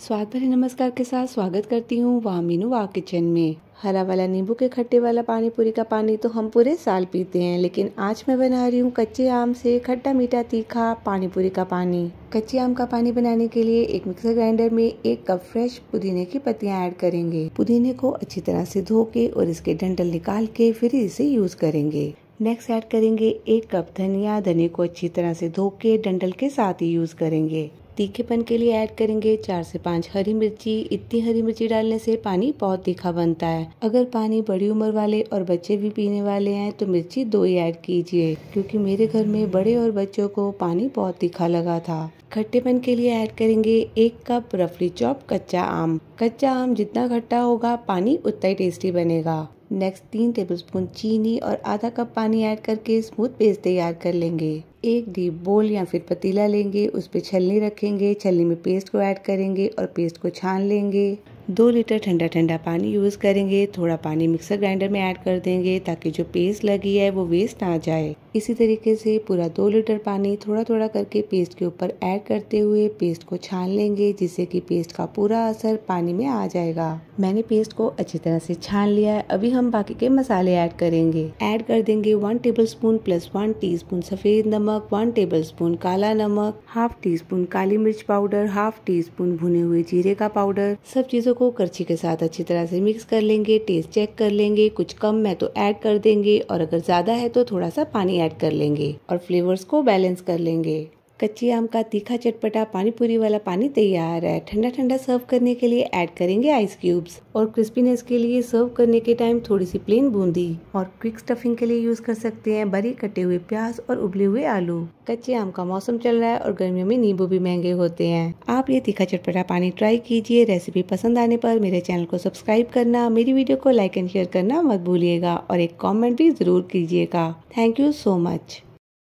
स्वाद भरे नमस्कार के साथ स्वागत करती हूँ वाह मीनू वाह किचन में हरा वाला नींबू के खट्टे वाला पानी पूरी का पानी तो हम पूरे साल पीते हैं लेकिन आज मैं बना रही हूँ कच्चे आम से खट्टा मीठा तीखा पानी पूरी का पानी कच्चे आम का पानी बनाने के लिए एक मिक्सर ग्राइंडर में एक कप फ्रेश पुदीने की पत्तियां ऐड करेंगे पुदीने को अच्छी तरह से धो के और इसके डंडल निकाल के फिर इसे यूज करेंगे नेक्स्ट ऐड करेंगे एक कप धनिया धनिया को अच्छी तरह से धो के डंडल के साथ ही यूज़ करेंगे तीखेपन के लिए ऐड करेंगे चार से पाँच हरी मिर्ची इतनी हरी मिर्ची डालने से पानी बहुत तीखा बनता है अगर पानी बड़ी उम्र वाले और बच्चे भी पीने वाले हैं तो मिर्ची दो ही ऐड कीजिए क्योंकि मेरे घर में बड़े और बच्चों को पानी बहुत तीखा लगा था खट्टेपन के लिए ऐड करेंगे एक कप रफली चॉप कच्चा आम कच्चा आम जितना खट्टा होगा पानी उतना ही टेस्टी बनेगा नेक्स्ट तीन टेबलस्पून चीनी और आधा कप पानी ऐड करके स्मूथ पेस्ट तैयार कर लेंगे एक डीप बोल या फिर पतीला लेंगे उस पर छलनी रखेंगे छलनी में पेस्ट को ऐड करेंगे और पेस्ट को छान लेंगे दो लीटर ठंडा ठंडा पानी यूज़ करेंगे थोड़ा पानी मिक्सर ग्राइंडर में ऐड कर देंगे ताकि जो पेस्ट लगी है वो वेस्ट ना जाए इसी तरीके से पूरा दो लीटर पानी थोड़ा थोड़ा करके पेस्ट के ऊपर ऐड करते हुए पेस्ट को छान लेंगे जिससे कि पेस्ट का पूरा असर पानी में आ जाएगा मैंने पेस्ट को अच्छी तरह से छान लिया है अभी हम बाकी के मसाले ऐड करेंगे ऐड कर देंगे one tablespoon plus one teaspoon सफेद नमक वन टेबल स्पून काला नमक हाफ टी स्पून काली मिर्च पाउडर हाफ टी स्पून भुने हुए जीरे का पाउडर सब चीजों को करछी के साथ अच्छी तरह से मिक्स कर लेंगे टेस्ट चेक कर लेंगे कुछ कम है तो ऐड कर देंगे और अगर ज्यादा है तो थोड़ा सा पानी ऐड कर लेंगे और फ्लेवर्स को बैलेंस कर लेंगे कच्ची आम का तीखा चटपटा पानीपुरी वाला पानी तैयार है ठंडा ठंडा सर्व करने के लिए ऐड करेंगे आइस क्यूब्स और क्रिस्पीनेस के लिए सर्व करने के टाइम थोड़ी सी प्लेन बूंदी और क्विक स्टफिंग के लिए यूज कर सकते हैं बरी कटे हुए प्याज और उबले हुए आलू कच्चे आम का मौसम चल रहा है और गर्मियों में नींबू भी महंगे होते हैं आप ये तीखा चटपटा पानी ट्राई कीजिए रेसिपी पसंद आने पर मेरे चैनल को सब्सक्राइब करना मेरी वीडियो को लाइक एंड शेयर करना मत भूलिएगा और एक कॉमेंट भी जरूर कीजिएगा थैंक यू सो मच